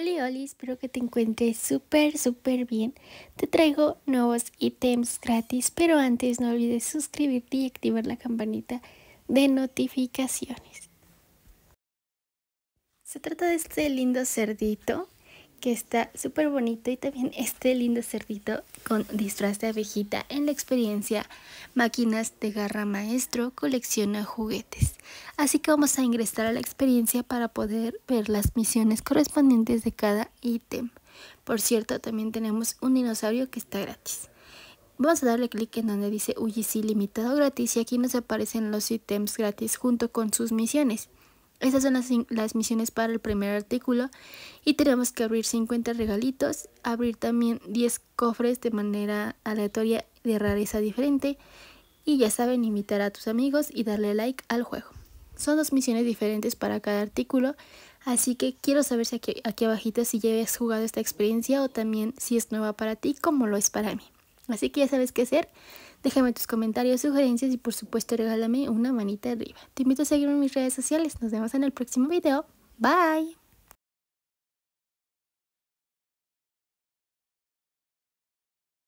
Hola oli, espero que te encuentres súper, súper bien. Te traigo nuevos ítems gratis, pero antes no olvides suscribirte y activar la campanita de notificaciones. Se trata de este lindo cerdito que está súper bonito y también este lindo cerdito con disfraz de abejita en la experiencia Máquinas de Garra Maestro colecciona juguetes. Así que vamos a ingresar a la experiencia para poder ver las misiones correspondientes de cada ítem. Por cierto, también tenemos un dinosaurio que está gratis. Vamos a darle clic en donde dice UGC limitado gratis y aquí nos aparecen los ítems gratis junto con sus misiones. Esas son las, misiones para el primer artículo y tenemos que abrir 50 regalitos, abrir también 10 cofres de manera aleatoria de rareza diferente y ya saben invitar a tus amigos y darle like al juego. Son dos misiones diferentes para cada artículo, así que quiero saber si aquí, aquí abajito si ya has jugado esta experiencia o también si es nueva para ti como lo es para mí. Así que ya sabes qué hacer. Déjame tus comentarios, sugerencias y por supuesto regálame una manita arriba. Te invito a seguirme en mis redes sociales. Nos vemos en el próximo video. Bye.